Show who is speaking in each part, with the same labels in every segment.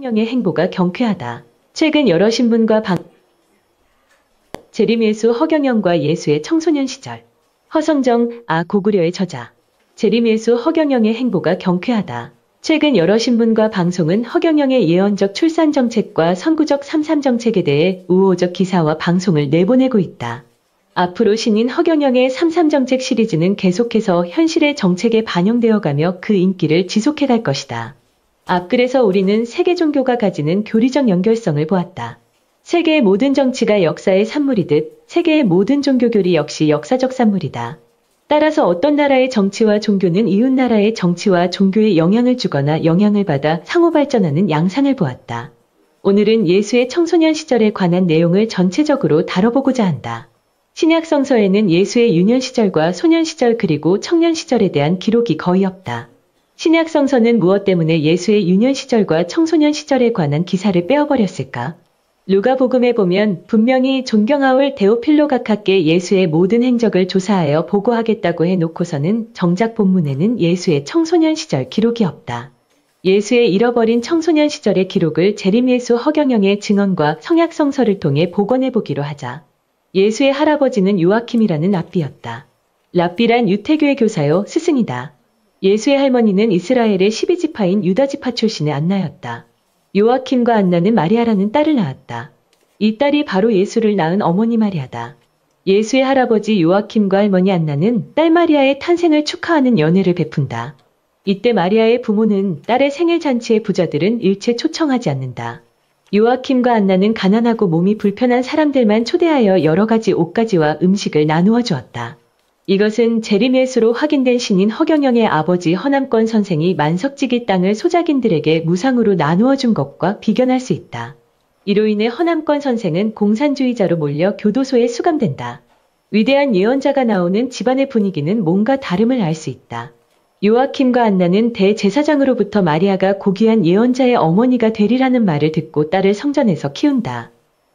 Speaker 1: 성형의 행보가 경쾌하다. 최근 여러 신문과 방 제리미예수 허경영과 예수의 청소년 시절 허성정 아 고구려의 저자 제리미예수 허경영의 행보가 경쾌하다. 최근 여러 신문과 방송은 허경영의 예언적 출산 정책과 선구적 삼삼 정책에 대해 우호적 기사와 방송을 내보내고 있다. 앞으로 신인 허경영의 삼삼 정책 시리즈는 계속해서 현실의 정책에 반영되어 가며 그 인기를 지속해 갈 것이다. 앞글에서 아, 우리는 세계 종교가 가지는 교리적 연결성을 보았다. 세계의 모든 정치가 역사의 산물이듯 세계의 모든 종교교리 역시 역사적 산물이다. 따라서 어떤 나라의 정치와 종교는 이웃 나라의 정치와 종교에 영향을 주거나 영향을 받아 상호 발전하는 양상을 보았다. 오늘은 예수의 청소년 시절에 관한 내용을 전체적으로 다뤄보고자 한다. 신약 성서에는 예수의 유년 시절과 소년 시절 그리고 청년 시절에 대한 기록이 거의 없다. 신약 성서는 무엇 때문에 예수의 유년 시절과 청소년 시절에 관한 기사를 빼어버렸을까? 루가복음에 보면 분명히 존경하올 데오필로 각하께 예수의 모든 행적을 조사하여 보고하겠다고 해놓고서는 정작 본문에는 예수의 청소년 시절 기록이 없다. 예수의 잃어버린 청소년 시절의 기록을 재림예수 허경영의 증언과 성약성서를 통해 복원해보기로 하자. 예수의 할아버지는 요아킴이라는 랍비였다. 랍비란 유태교의 교사요 스승이다. 예수의 할머니는 이스라엘의 12지파인 유다지파 출신의 안나였다. 요아킴과 안나는 마리아라는 딸을 낳았다. 이 딸이 바로 예수를 낳은 어머니 마리아다. 예수의 할아버지 요아킴과 할머니 안나는 딸 마리아의 탄생을 축하하는 연회를 베푼다. 이때 마리아의 부모는 딸의 생일 잔치에 부자들은 일체 초청하지 않는다. 요아킴과 안나는 가난하고 몸이 불편한 사람들만 초대하여 여러 가지 옷가지와 음식을 나누어 주었다. 이것은 제리메스로 확인된 신인 허경영의 아버지 허남권 선생이 만석지기 땅을 소작인들에게 무상으로 나누어 준 것과 비견할 수 있다. 이로 인해 허남권 선생은 공산주의자로 몰려 교도소에 수감된다. 위대한 예언자가 나오는 집안의 분위기는 뭔가 다름을 알 수 있다. 요아킴과 안나는 대제사장으로부터 마리아가 고귀한 예언자의 어머니가 되리라는 말을 듣고 딸을 성전에서 키운다.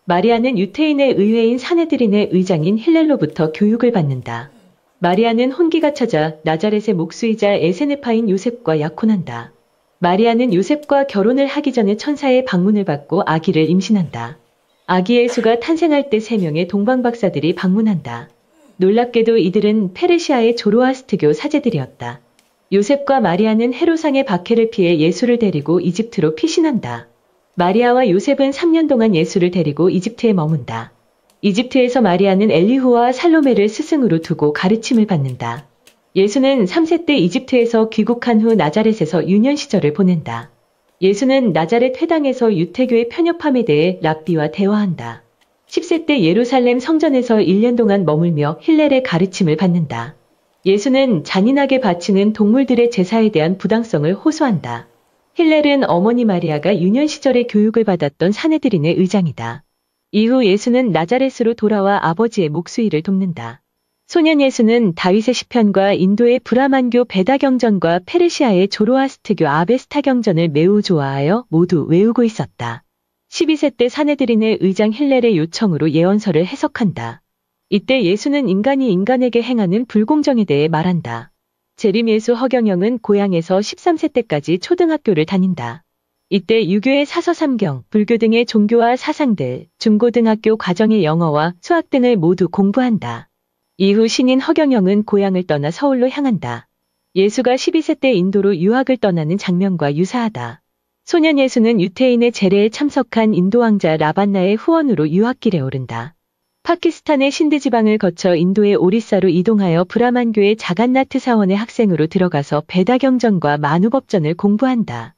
Speaker 1: 마리아는 유태인의 의회인 사내들인의 의장인 힐렐로부터 교육을 받는다. 마리아는 혼기가 찾아 나자렛의 목수이자 에세네파인 요셉과 약혼한다. 마리아는 요셉과 결혼을 하기 전에 천사의 방문을 받고 아기를 임신한다. 아기 예수가 탄생할 때 세명의 동방박사들이 방문한다. 놀랍게도 이들은 페르시아의 조로아스트교 사제들이었다. 요셉과 마리아는 헤로상의 박해를 피해 예수를 데리고 이집트로 피신한다. 마리아와 요셉은 3년 동안 예수를 데리고 이집트에 머문다. 이집트에서 마리아는 엘리후와 살로메를 스승으로 두고 가르침을 받는다. 예수는 3세 때 이집트에서 귀국한 후 나자렛에서 유년 시절을 보낸다. 예수는 나자렛 회당에서 유태교의 편협함에 대해 랍비와 대화한다. 10세 때 예루살렘 성전에서 1년 동안 머물며 힐렐의 가르침을 받는다. 예수는 잔인하게 바치는 동물들의 제사에 대한 부당성을 호소한다. 힐렐은 어머니 마리아가 유년 시절의 교육을 받았던 사내들인의 의장이다. 이후 예수는 나자렛으로 돌아와 아버지의 목수일을 돕는다. 소년 예수는 다윗의 시편과 인도의 브라만교 베다경전과 페르시아의 조로아스트교 아베스타 경전을 매우 좋아하여 모두 외우고 있었다. 12세 때 사내들인의 의장 힐렐의 요청으로 예언서를 해석한다. 이때 예수는 인간이 인간에게 행하는 불공정에 대해 말한다. 제림 예수 허경영은 고향에서 13세 때까지 초등학교를 다닌다. 이때 유교의 사서삼경, 불교 등의 종교와 사상들, 중고등학교 과정의 영어와 수학 등을 모두 공부한다. 이후 신인 허경영은 고향을 떠나 서울로 향한다. 예수가 12세 때 인도로 유학을 떠나는 장면과 유사하다. 소년 예수는 유태인의 재례에 참석한 인도 왕자 라반나의 후원으로 유학길에 오른다. 파키스탄의 신드지방을 거쳐 인도의 오리사로 이동하여 브라만교의 자간나트 사원의 학생으로 들어가서 베다경전과 만우법전을 공부한다.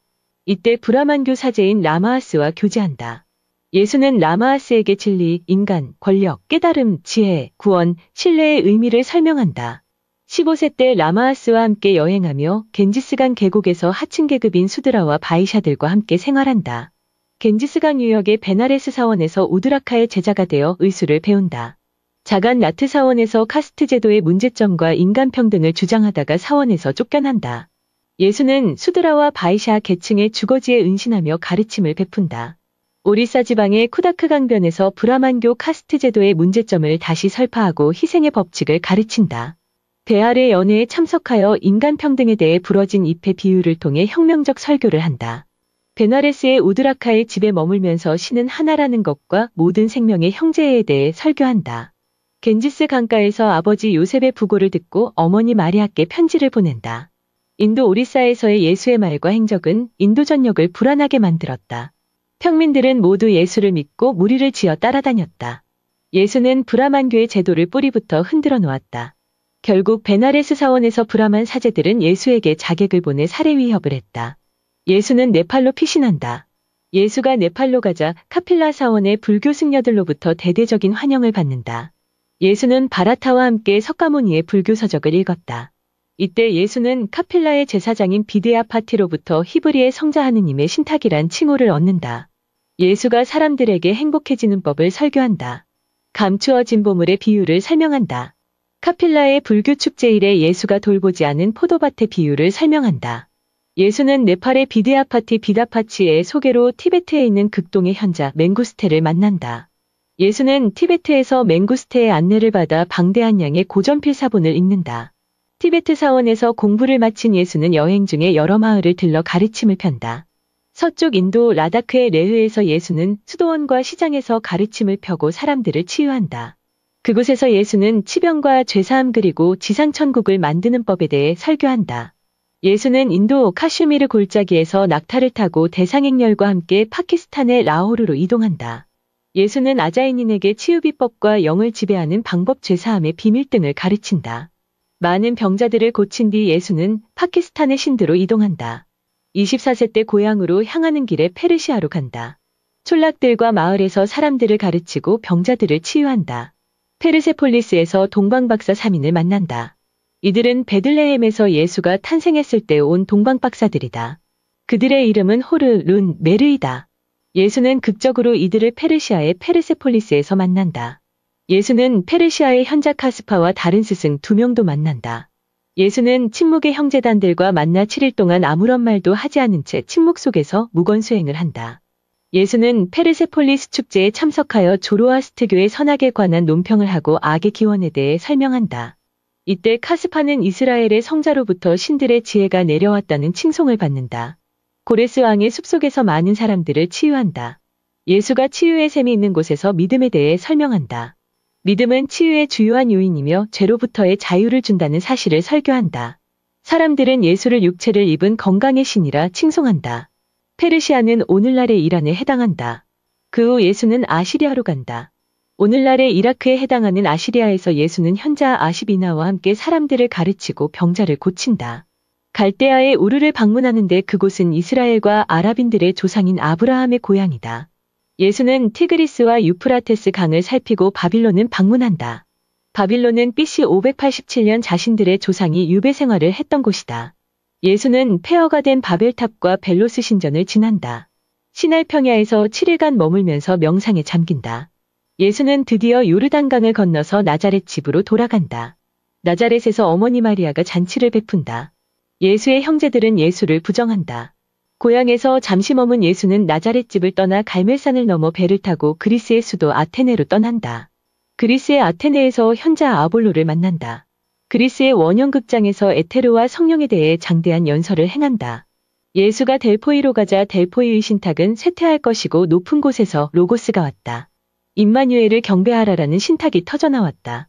Speaker 1: 이때 브라만교 사제인 라마하스와 교제한다. 예수는 라마하스에게 진리, 인간, 권력, 깨달음, 지혜, 구원, 신뢰의 의미를 설명한다. 15세 때 라마하스와 함께 여행하며 겐지스강 계곡에서 하층 계급인 수드라와 바이샤들과 함께 생활한다. 겐지스강 유역의 베나레스 사원에서 우드라카의 제자가 되어 의술을 배운다. 자간 나트 사원에서 카스트 제도의 문제점과 인간평등을 주장하다가 사원에서 쫓겨난다. 예수는 수드라와 바이샤 계층의 주거지에 은신하며 가르침을 베푼다. 오리사 지방의 쿠다크 강변에서 브라만교 카스트 제도의 문제점을 다시 설파하고 희생의 법칙을 가르친다. 대아의 연회에 참석하여 인간평등에 대해 부러진 잎의 비유를 통해 혁명적 설교를 한다. 베나레스의 우드라카의 집에 머물면서 신은 하나라는 것과 모든 생명의 형제에 대해 설교한다. 겐지스 강가에서 아버지 요셉의 부고를 듣고 어머니 마리아께 편지를 보낸다. 인도 오리사에서의 예수의 말과 행적은 인도 전역을 불안하게 만들었다. 평민들은 모두 예수를 믿고 무리를 지어 따라다녔다. 예수는 브라만교의 제도를 뿌리부터 흔들어 놓았다. 결국 베나레스 사원에서 브라만 사제들은 예수에게 자객을 보내 살해 위협을 했다. 예수는 네팔로 피신한다. 예수가 네팔로 가자 카필라 사원의 불교 승려들로부터 대대적인 환영을 받는다. 예수는 바라타와 함께 석가모니의 불교 서적을 읽었다. 이때 예수는 카필라의 제사장인 비데아 파티로부터 히브리의 성자 하느님의 신탁이란 칭호를 얻는다. 예수가 사람들에게 행복해지는 법을 설교한다. 감추어진 보물의 비유를 설명한다. 카필라의 불교 축제일에 예수가 돌보지 않은 포도밭의 비유를 설명한다. 예수는 네팔의 비데아파티 비다파치의 소개로 티베트에 있는 극동의 현자 맹구스테를 만난다. 예수는 티베트에서 맹구스테의 안내를 받아 방대한 양의 고전필 사본을 읽는다. 티베트 사원에서 공부를 마친 예수는 여행 중에 여러 마을을 들러 가르침을 편다. 서쪽 인도 라다크의 레흐에서 예수는 수도원과 시장에서 가르침을 펴고 사람들을 치유한다. 그곳에서 예수는 치병과 죄사함 그리고 지상천국을 만드는 법에 대해 설교한다. 예수는 인도 카슈미르 골짜기에서 낙타를 타고 대상행렬과 함께 파키스탄의 라호르로 이동한다. 예수는 아자인인에게 치유비법과 영을 지배하는 방법 죄사함의 비밀 등을 가르친다. 많은 병자들을 고친 뒤 예수는 파키스탄의 신드로 이동한다. 24세 때 고향으로 향하는 길에 페르시아로 간다. 촌락들과 마을에서 사람들을 가르치고 병자들을 치유한다. 페르세폴리스에서 동방박사 3인을 만난다. 이들은 베들레헴에서 예수가 탄생했을 때 온 동방박사들이다. 그들의 이름은 호르, 룬, 메르이다. 예수는 극적으로 이들을 페르시아의 페르세폴리스에서 만난다. 예수는 페르시아의 현자 카스파와 다른 스승 두 명도 만난다. 예수는 침묵의 형제단들과 만나 7일 동안 아무런 말도 하지 않은 채 침묵 속에서 무건수행을 한다. 예수는 페르세폴리스 축제에 참석하여 조로아스트교의 선악에 관한 논평을 하고 악의 기원에 대해 설명한다. 이때 카스파는 이스라엘의 성자로부터 신들의 지혜가 내려왔다는 칭송을 받는다. 고레스 왕의 숲속에서 많은 사람들을 치유한다. 예수가 치유의 셈이 있는 곳에서 믿음에 대해 설명한다. 믿음은 치유의 주요한 요인이며 죄로부터의 자유를 준다는 사실을 설교한다. 사람들은 예수를 육체를 입은 건강의 신이라 칭송한다. 페르시아는 오늘날의 이란에 해당한다. 그 후 예수는 아시리아로 간다. 오늘날의 이라크에 해당하는 아시리아에서 예수는 현자 아시비나와 함께 사람들을 가르치고 병자를 고친다. 갈대아의 우르를 방문하는데 그곳은 이스라엘과 아랍인들의 조상인 아브라함의 고향이다. 예수는 티그리스와 유프라테스 강을 살피고 바빌론은 방문한다. 바빌론은 BC 587년 자신들의 조상이 유배 생활을 했던 곳이다. 예수는 폐허가 된 바벨탑과 벨로스 신전을 지난다. 시날 평야에서 7일간 머물면서 명상에 잠긴다. 예수는 드디어 요르단강을 건너서 나자렛 집으로 돌아간다. 나자렛에서 어머니 마리아가 잔치를 베푼다. 예수의 형제들은 예수를 부정한다. 고향에서 잠시 머문 예수는 나자렛 집을 떠나 갈멜산을 넘어 배를 타고 그리스의 수도 아테네로 떠난다. 그리스의 아테네에서 현자 아볼로를 만난다. 그리스의 원형극장에서 에테르와 성령에 대해 장대한 연설을 행한다. 예수가 델포이로 가자 델포이의 신탁은 쇠퇴할 것이고 높은 곳에서 로고스가 왔다. 임마뉴엘을 경배하라라는 신탁이 터져나왔다.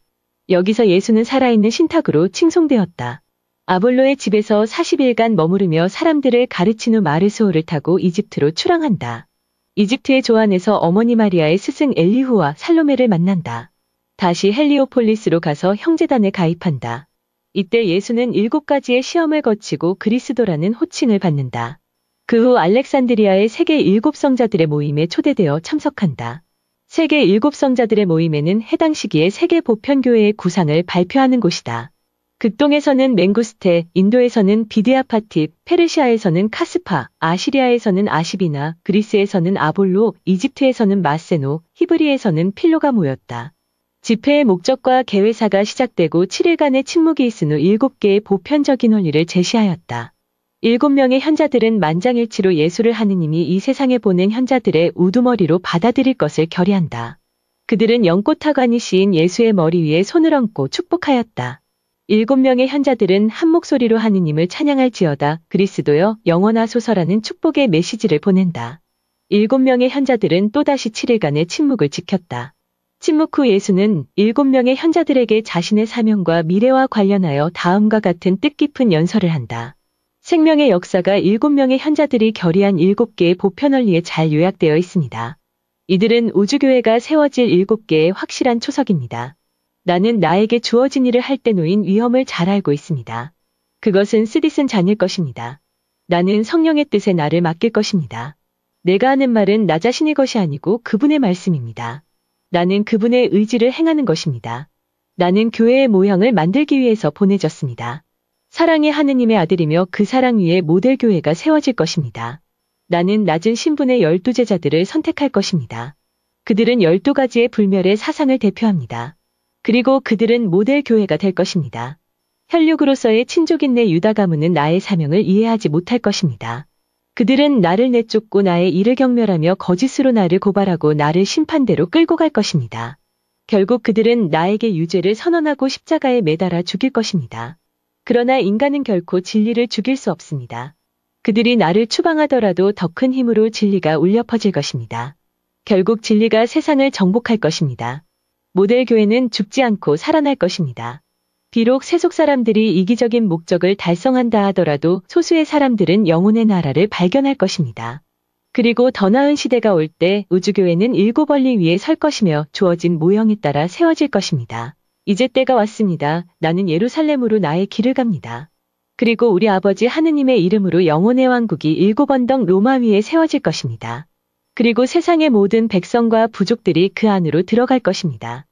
Speaker 1: 여기서 예수는 살아있는 신탁으로 칭송되었다. 아볼로의 집에서 40일간 머무르며 사람들을 가르친 후 마르소호를 타고 이집트로 출항한다. 이집트의 조안에서 어머니 마리아의 스승 엘리후와 살로메를 만난다. 다시 헬리오폴리스로 가서 형제단에 가입한다. 이때 예수는 일곱 가지의 시험을 거치고 그리스도라는 호칭을 받는다. 그 후 알렉산드리아의 세계 일곱 성자들의 모임에 초대되어 참석한다. 세계 일곱 성자들의 모임에는 해당 시기에 세계 보편교회의 구상을 발표하는 곳이다. 극동에서는 맹구스테, 인도에서는 비디아파팁, 페르시아에서는 카스파, 아시리아에서는 아시비나, 그리스에서는 아볼로, 이집트에서는 마세노, 히브리에서는 필로가 모였다. 집회의 목적과 개회사가 시작되고 7일간의 침묵이 있은 후 7개의 보편적인 혼리를 제시하였다. 7명의 현자들은 만장일치로 예수를 하느님이 이 세상에 보낸 현자들의 우두머리로 받아들일 것을 결의한다. 그들은 연꽃타관이 씌인 예수의 머리 위에 손을 얹고 축복하였다. 일곱 명의 현자들은 한 목소리로 하느님을 찬양할지어다 그리스도여 영원하소서라는 축복의 메시지를 보낸다. 일곱 명의 현자들은 또다시 7일간의 침묵을 지켰다. 침묵 후 예수는 일곱 명의 현자들에게 자신의 사명과 미래와 관련하여 다음과 같은 뜻깊은 연설을 한다. 생명의 역사가 일곱 명의 현자들이 결의한 일곱 개의 보편 원리에 잘 요약되어 있습니다. 이들은 우주교회가 세워질 일곱 개의 확실한 초석입니다. 나는 나에게 주어진 일을 할 때 놓인 위험을 잘 알고 있습니다. 그것은 쓰디쓴 잔일 것입니다. 나는 성령의 뜻에 나를 맡길 것입니다. 내가 하는 말은 나 자신의 것이 아니고 그분의 말씀입니다. 나는 그분의 의지를 행하는 것입니다. 나는 교회의 모양을 만들기 위해서 보내졌습니다. 사랑의 하느님의 아들이며 그 사랑 위에 모델 교회가 세워질 것입니다. 나는 낮은 신분의 열두 제자들을 선택할 것입니다. 그들은 열두 가지의 불멸의 사상을 대표합니다. 그리고 그들은 모델 교회가 될 것입니다. 혈육으로서의 친족인 내 유다 가문은 나의 사명을 이해하지 못할 것입니다. 그들은 나를 내쫓고 나의 일을 경멸하며 거짓으로 나를 고발하고 나를 심판대로 끌고 갈 것입니다. 결국 그들은 나에게 유죄를 선언하고 십자가에 매달아 죽일 것입니다. 그러나 인간은 결코 진리를 죽일 수 없습니다. 그들이 나를 추방하더라도 더 큰 힘으로 진리가 울려 퍼질 것입니다. 결국 진리가 세상을 정복할 것입니다. 모델 교회는 죽지 않고 살아날 것입니다. 비록 세속 사람들이 이기적인 목적을 달성한다 하더라도 소수의 사람들은 영혼의 나라를 발견할 것입니다. 그리고 더 나은 시대가 올 때 우주교회는 일곱 벌리 위에 설 것이며 주어진 모형에 따라 세워질 것입니다. 이제 때가 왔습니다. 나는 예루살렘으로 나의 길을 갑니다. 그리고 우리 아버지 하느님의 이름으로 영혼의 왕국이 일곱 언덕 로마 위에 세워질 것입니다. 그리고 세상의 모든 백성과 부족들이 그 안으로 들어갈 것입니다.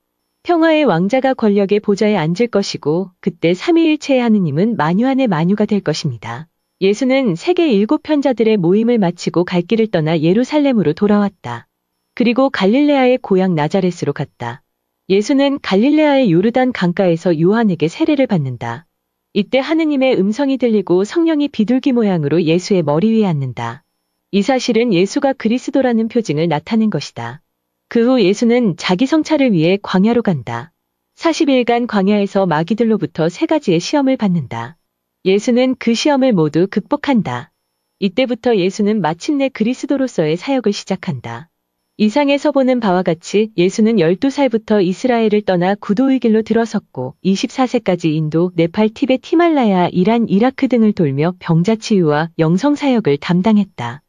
Speaker 1: 평화의 왕자가 권력의 보좌에 앉을 것이고 그때 삼위일체의 하느님은 만유안의 만유가 될 것입니다. 예수는 세계 일곱 편자들의 모임을 마치고 갈 길을 떠나 예루살렘으로 돌아왔다. 그리고 갈릴레아의 고향 나자레스로 갔다. 예수는 갈릴레아의 요르단 강가에서 요한에게 세례를 받는다. 이때 하느님의 음성이 들리고 성령이 비둘기 모양으로 예수의 머리 위에 앉는다. 이 사실은 예수가 그리스도라는 표징을 나타낸 것이다. 그후 예수는 자기 성찰을 위해 광야로 간다. 40일간 광야에서 마귀들로부터 세 가지의 시험을 받는다. 예수는 그 시험을 모두 극복한다. 이때부터 예수는 마침내 그리스도로서의 사역을 시작한다. 이상에서 보는 바와 같이 예수는 12살부터 이스라엘을 떠나 구도의 길로 들어섰고 24세까지 인도, 네팔, 티베 티말라야, 이란, 이라크 등을 돌며 병자 치유와 영성 사역을 담당했다.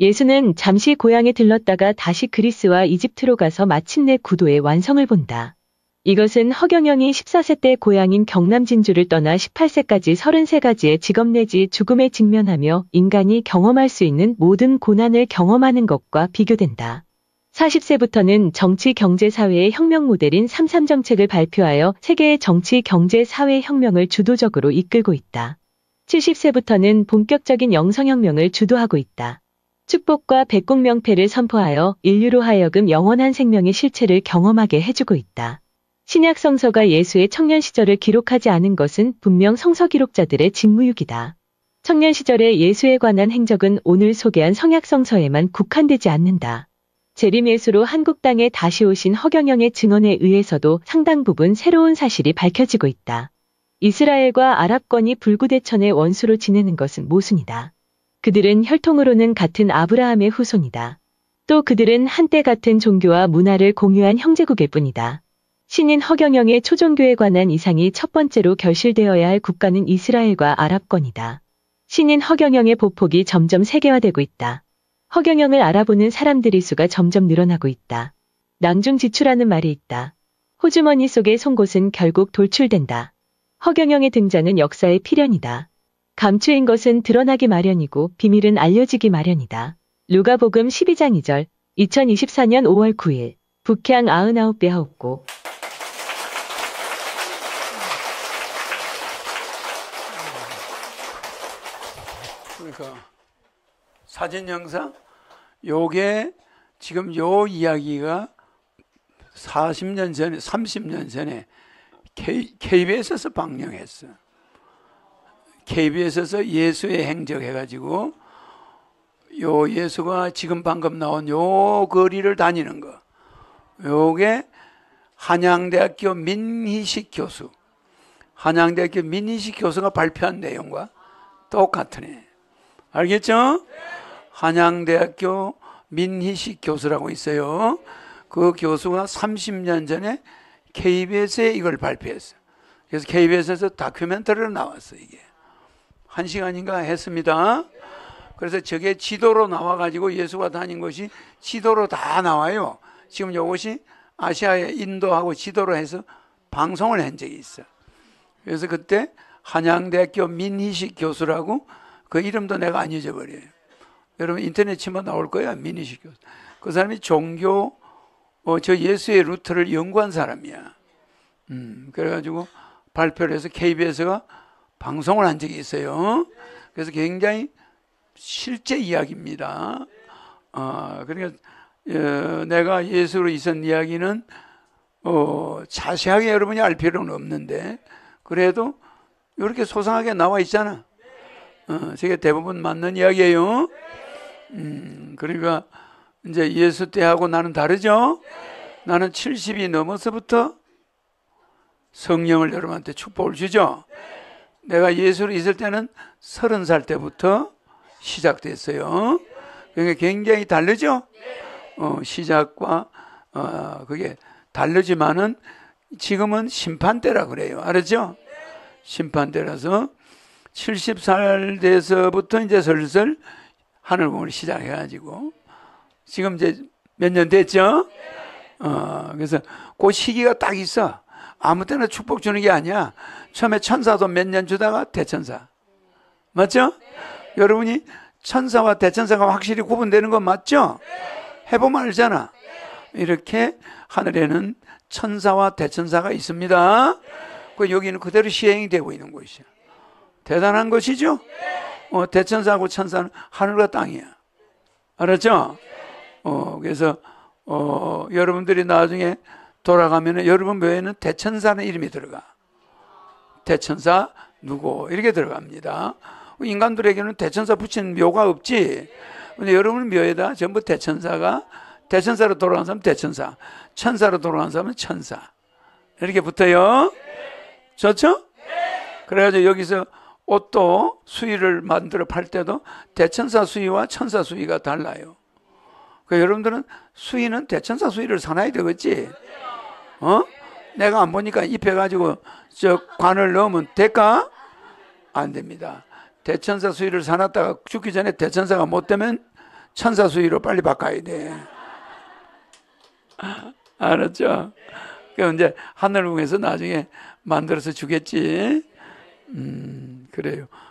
Speaker 1: 예수는 잠시 고향에 들렀다가 다시 그리스와 이집트로 가서 마침내 구도의 완성을 본다. 이것은 허경영이 14세 때 고향인 경남 진주를 떠나 18세까지 33가지의 직업 내지 죽음에 직면하며 인간이 경험할 수 있는 모든 고난을 경험하는 것과 비교된다. 40세부터는 정치 경제 사회의 혁명 모델인 33정책을 발표하여 세계의 정치 경제 사회 혁명을 주도적으로 이끌고 있다. 70세부터는 본격적인 영성혁명을 주도하고 있다. 축복과 백국 명패를 선포하여 인류로 하여금 영원한 생명의 실체를 경험하게 해주고 있다. 신약 성서가 예수의 청년 시절을 기록하지 않은 것은 분명 성서 기록자들의 직무유기다. 청년 시절의 예수에 관한 행적은 오늘 소개한 성약 성서에만 국한되지 않는다. 재림 예수로 한국 땅에 다시 오신 허경영의 증언에 의해서도 상당 부분 새로운 사실이 밝혀지고 있다. 이스라엘과 아랍권이 불구대천의 원수로 지내는 것은 모순이다. 그들은 혈통으로는 같은 아브라함의 후손이다. 또 그들은 한때 같은 종교와 문화를 공유한 형제국일 뿐이다. 신인 허경영의 초종교에 관한 이상이 첫 번째로 결실되어야 할 국가는 이스라엘과 아랍권이다. 신인 허경영의 보폭이 점점 세계화되고 있다. 허경영을 알아보는 사람들의 수가 점점 늘어나고 있다. 낭중지출하는 말이 있다. 호주머니 속의 송곳은 결국 돌출된다. 허경영의 등장은 역사의 필연이다. 감추인 것은 드러나기 마련이고 비밀은 알려지기 마련이다. 루가복음 12장 2절 2024년 5월 9일 북향 99배 하옵고
Speaker 2: 그러니까 사진 영상 요게 지금 요 이야기가 40년 전에 30년 전에 K, KBS에서 방영했어. KBS에서 예수의 행적 해가지고 요 예수가 지금 방금 나온 요 거리를 다니는 거. 요게 한양대학교 민희식 교수. 한양대학교 민희식 교수가 발표한 내용과 똑같으네. 알겠죠? 한양대학교 민희식 교수라고 있어요. 그 교수가 30년 전에 KBS에 이걸 발표했어요. 그래서 KBS에서 다큐멘터리로 나왔어요, 이게. 한 시간인가 했습니다. 그래서 저게 지도로 나와가지고 예수가 다닌 것이 지도로 다 나와요. 지금 이것이 아시아의 인도하고 지도로 해서 방송을 한 적이 있어. 그래서 그때 한양대학교 민희식 교수라고 그 이름도 내가 안 잊어버려요. 여러분 인터넷 치면 나올 거야 민희식 교수. 그 사람이 종교 어, 저 예수의 루트를 연구한 사람이야. 음, 그래가지고 발표를 해서 KBS가 방송을 한 적이 있어요. 그래서 굉장히 실제 이야기입니다. 아, 그러니까 어, 내가 예수로 있은 이야기는 어, 자세하게 여러분이 알 필요는 없는데 그래도 이렇게 소상하게 나와 있잖아. 어, 제게 대부분 맞는 이야기예요. 음, 그러니까 이제 예수 때하고 나는 다르죠. 나는 70이 넘어서부터 성령을 여러분한테 축복을 주죠. 내가 예수를 있을 때는 서른 살 때부터 시작됐어요. 그게 그러니까 굉장히 다르죠? 어, 시작과 어, 그게 다르지만은 지금은 심판대라 그래요. 알았죠? 심판대라서 70살 돼서부터 이제 슬슬 하늘공을 시작해가지고 지금 이제 몇 년 됐죠? 어, 그래서 그 시기가 딱 있어. 아무 때나 축복 주는 게 아니야. 처음에 천사도 몇 년 주다가 대천사. 맞죠? 네. 여러분이 천사와 대천사가 확실히 구분되는 건 맞죠? 네. 해보면 알잖아. 네. 이렇게 하늘에는 천사와 대천사가 있습니다. 네. 그 여기는 그대로 시행이 되고 있는 것이야. 대단한 것이죠? 네. 어, 대천사하고 천사는 하늘과 땅이야. 알았죠? 네. 어, 그래서, 어, 여러분들이 나중에 돌아가면 여러분 묘에는 대천사는 이름이 들어가. 대천사 누구 이렇게 들어갑니다. 인간들에게는 대천사 붙인 묘가 없지. 근데 여러분 묘에다 전부 대천사가 대천사로 돌아간 사람 대천사, 천사로 돌아간 사람은 천사 이렇게 붙어요. 좋죠? 그래가지고 여기서 옷도 수위를 만들어 팔 때도 대천사 수위와 천사 수위가 달라요. 그 여러분들은 수위는 대천사 수위를 사놔야 되겠지. 어? 내가 안 보니까 입혀가지고 저 관을 넣으면 될까? 안 됩니다. 대천사 수위를 사놨다가 죽기 전에 대천사가 못 되면 천사 수위로 빨리 바꿔야 돼.
Speaker 1: 알았죠?
Speaker 2: 그럼 이제 하늘궁에서 나중에 만들어서 주겠지. 음, 그래요.